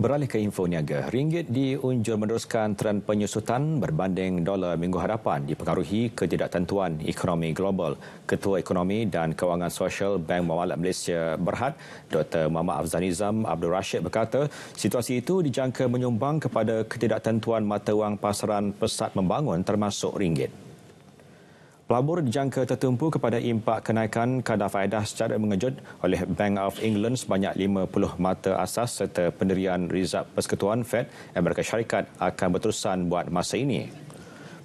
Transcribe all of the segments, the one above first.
Beralih ke info niaga, ringgit diunjur meneruskan tren penyusutan berbanding dolar minggu harapan dipengaruhi ketidaktentuan ekonomi global. Ketua Ekonomi dan Kewangan Sosial Bank Mawalat Malaysia Berhad, Dr. Muhammad Afzanizam Abdul Rashid berkata, situasi itu dijangka menyumbang kepada ketidaktentuan mata wang pasaran pesat membangun termasuk ringgit. Pelabur dijangka tertumpu kepada impak kenaikan kadar faedah secara mengejut oleh Bank of England sebanyak 50 mata asas serta pendirian Rizab Persekutuan Fed Amerika Syarikat akan berterusan buat masa ini.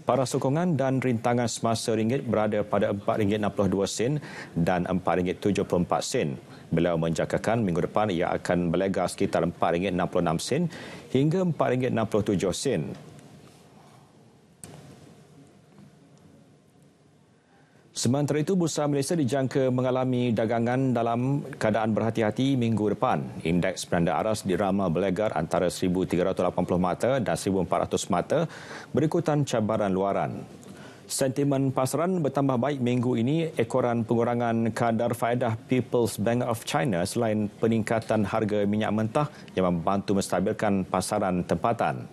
Para sokongan dan rintangan semasa ringgit berada pada RM4.62 dan RM4.74 beliau menjangkakan minggu depan ia akan berlegar sekitar RM4.66 hingga RM4.67 Sementara itu, Bursa Malaysia dijangka mengalami dagangan dalam keadaan berhati-hati minggu depan. Indeks penanda Aras dirama belegar antara 1,380 mata dan 1,400 mata berikutan cabaran luaran. Sentimen pasaran bertambah baik minggu ini ekoran pengurangan kadar faedah People's Bank of China selain peningkatan harga minyak mentah yang membantu menstabilkan pasaran tempatan.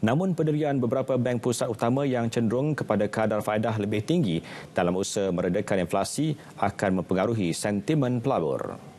Namun pendirian beberapa bank pusat utama yang cenderung kepada kadar faedah lebih tinggi dalam usaha meredakan inflasi akan mempengaruhi sentimen pelabur.